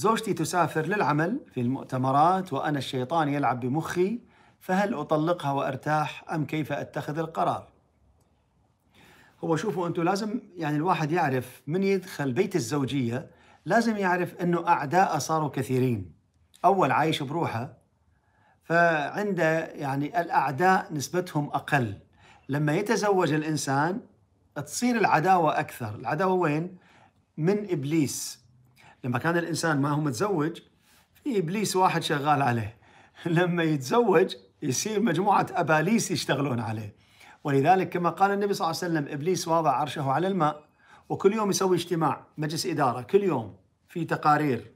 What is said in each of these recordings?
زوجتي تسافر للعمل في المؤتمرات وأنا الشيطان يلعب بمخي فهل أطلقها وأرتاح أم كيف أتخذ القرار هو شوفوا أنتم لازم يعني الواحد يعرف من يدخل بيت الزوجية لازم يعرف أنه أعداء صاروا كثيرين أول عايش بروحه فعنده يعني الأعداء نسبتهم أقل لما يتزوج الإنسان تصير العداوة أكثر العداوة وين؟ من إبليس لما كان الانسان ما هو متزوج في ابليس واحد شغال عليه لما يتزوج يصير مجموعه اباليس يشتغلون عليه ولذلك كما قال النبي صلى الله عليه وسلم ابليس واضع عرشه على الماء وكل يوم يسوي اجتماع مجلس اداره كل يوم في تقارير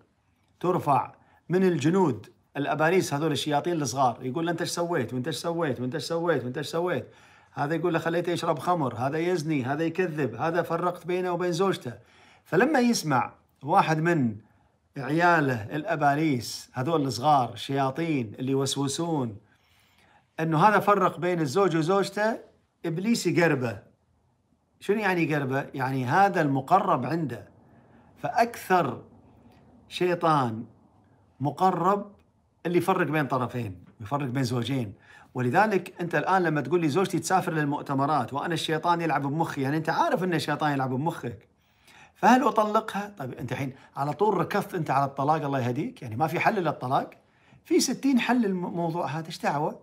ترفع من الجنود الاباليس هذول الشياطين الصغار يقول له انت ايش سويت وانت ايش سويت وانت ايش سويت وانت ايش سويت هذا يقول له خليته يشرب خمر هذا يزني هذا يكذب هذا فرقت بينه وبين زوجته فلما يسمع واحد من عياله الاباليس هذول الصغار الشياطين اللي يوسوسون انه هذا فرق بين الزوج وزوجته ابليس يقربه شنو يعني يقربه؟ يعني هذا المقرب عنده فاكثر شيطان مقرب اللي يفرق بين طرفين يفرق بين زوجين ولذلك انت الان لما تقول لي زوجتي تسافر للمؤتمرات وانا الشيطان يلعب بمخي يعني انت عارف ان الشيطان يلعب بمخك فهل اطلقها؟ طيب انت الحين على طول ركضت انت على الطلاق الله يهديك يعني ما في حل للطلاق في ستين حل للموضوع هذا ايش دعوه؟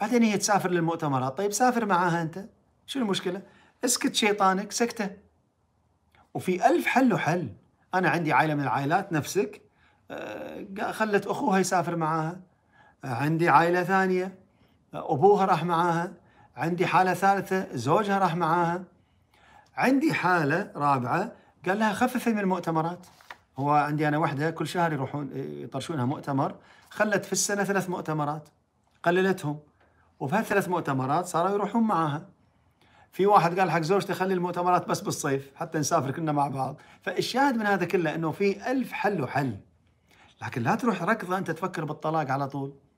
بعدين هي تسافر للمؤتمرات طيب سافر معاها انت شو المشكله؟ اسكت شيطانك سكته وفي ألف حل وحل أنا عندي عائلة من العائلات نفسك آه، خلت أخوها يسافر معاها آه، عندي عائلة ثانية آه، أبوها راح معاها عندي حالة ثالثة زوجها راح معاها عندي حاله رابعه قال لها خففي من المؤتمرات هو عندي انا وحده كل شهر يروحون يطرشونها مؤتمر خلت في السنه ثلاث مؤتمرات قللتهم وفي هالثلاث مؤتمرات صاروا يروحون معاها في واحد قال حق زوجته خلي المؤتمرات بس بالصيف حتى نسافر كلنا مع بعض فالشاهد من هذا كله انه في ألف حل وحل لكن لا تروح ركضه انت تفكر بالطلاق على طول